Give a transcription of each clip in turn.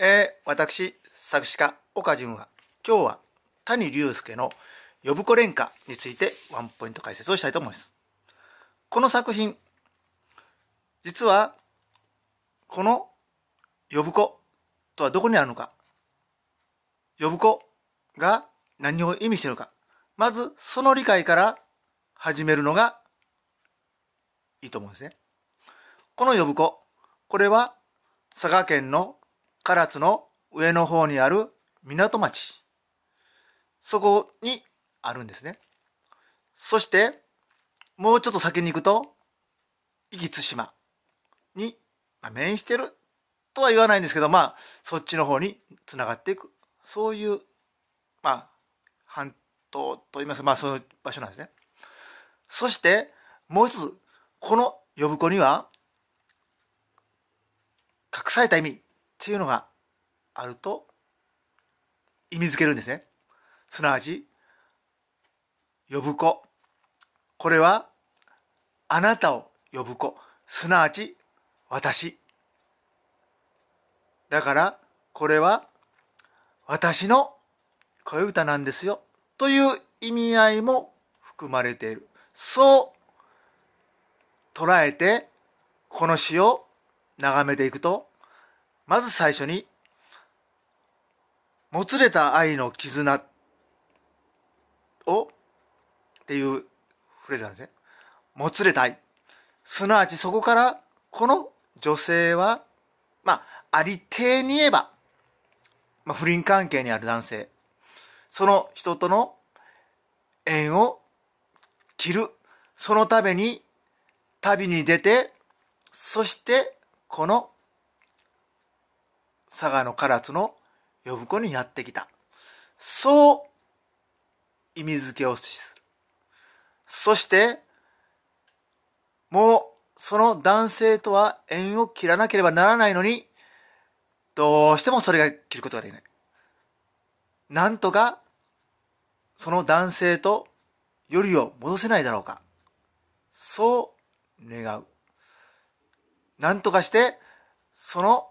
えー、私作詞家岡潤は今日は谷隆介の「呼子連歌」についてワンポイント解説をしたいと思います。この作品実はこの「呼子」とはどこにあるのか呼子が何を意味しているのかまずその理解から始めるのがいいと思うんですね。この呼子これは佐賀県の唐津の上の方にある港町そこにあるんですねそしてもうちょっと先に行くと壱岐島に、まあ、面してるとは言わないんですけどまあそっちの方につながっていくそういうまあ半島といいますかまあそういう場所なんですね。そしてもう一つこの呼子には隠された意味ていうのがあると意味づけるんですね。すなわち、呼ぶ子。これは、あなたを呼ぶ子。すなわち、私。だから、これは、私の恋歌なんですよ。という意味合いも含まれている。そう捉えてこの詩を眺めていくとまず最初に、もつれた愛の絆をっていうフレーズなんですね。もつれた愛。すなわちそこから、この女性は、まあ、ありていに言えば、まあ、不倫関係にある男性、その人との縁を切る。そのために旅に出て、そしてこの佐賀の唐津の呼子にやってきた。そう意味付けをする。そしてもうその男性とは縁を切らなければならないのにどうしてもそれが切ることができない。なんとかその男性とよりを戻せないだろうか。そう願う。なんとかして、その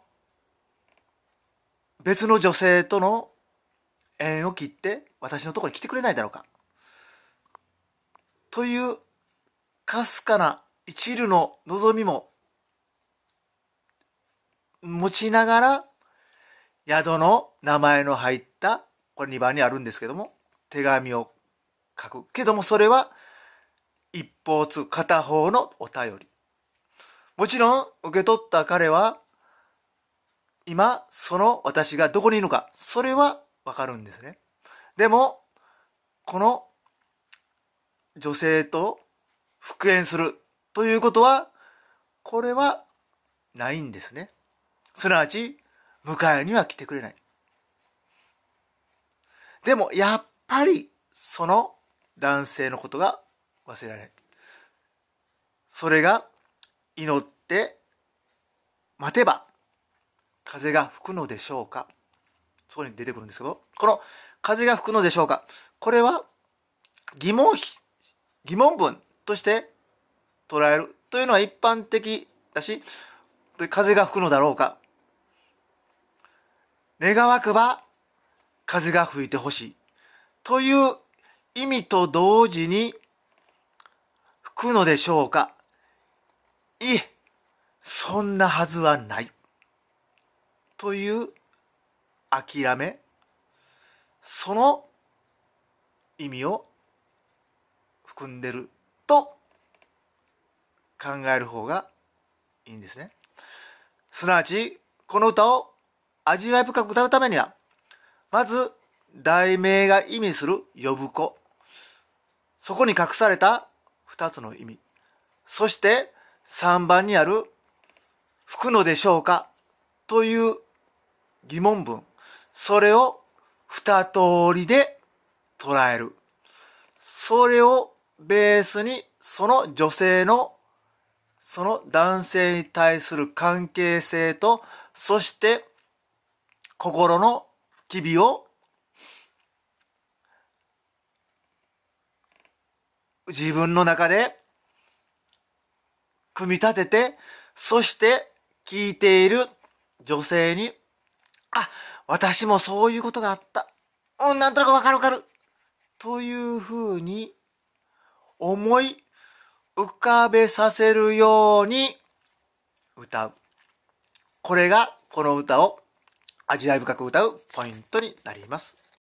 別の女性との縁を切って私のところに来てくれないだろうか。という、かすかな一縷の望みも、持ちながら、宿の名前の入った、これ2番にあるんですけども、手紙を書く。けどもそれは、一方通、片方のお便り。もちろん、受け取った彼は、今、その私がどこにいるのか、それはわかるんですね。でも、この女性と復縁するということは、これはないんですね。すなわち、迎えには来てくれない。でも、やっぱり、その男性のことが忘れられない。それが、祈って、待てば、風が吹くのでしょうかそこに出てくるんですけど、この風が吹くのでしょうかこれは疑問、疑問文として捉えるというのは一般的だし、風が吹くのだろうか願わくば風が吹いてほしいという意味と同時に吹くのでしょうかいえ、そんなはずはない。という諦めその意味を含んでると考える方がいいんですね。すなわちこの歌を味わい深く歌うためにはまず題名が意味する呼ぶ子そこに隠された2つの意味そして3番にある「吹くのでしょうか」という疑問文。それを二通りで捉える。それをベースにその女性のその男性に対する関係性と、そして心の機微を自分の中で組み立てて、そして聞いている女性にあ、私もそういうことがあった。うん、なんとなくわかるわかる。というふうに、思い浮かべさせるように歌う。これがこの歌を味わい深く歌うポイントになります。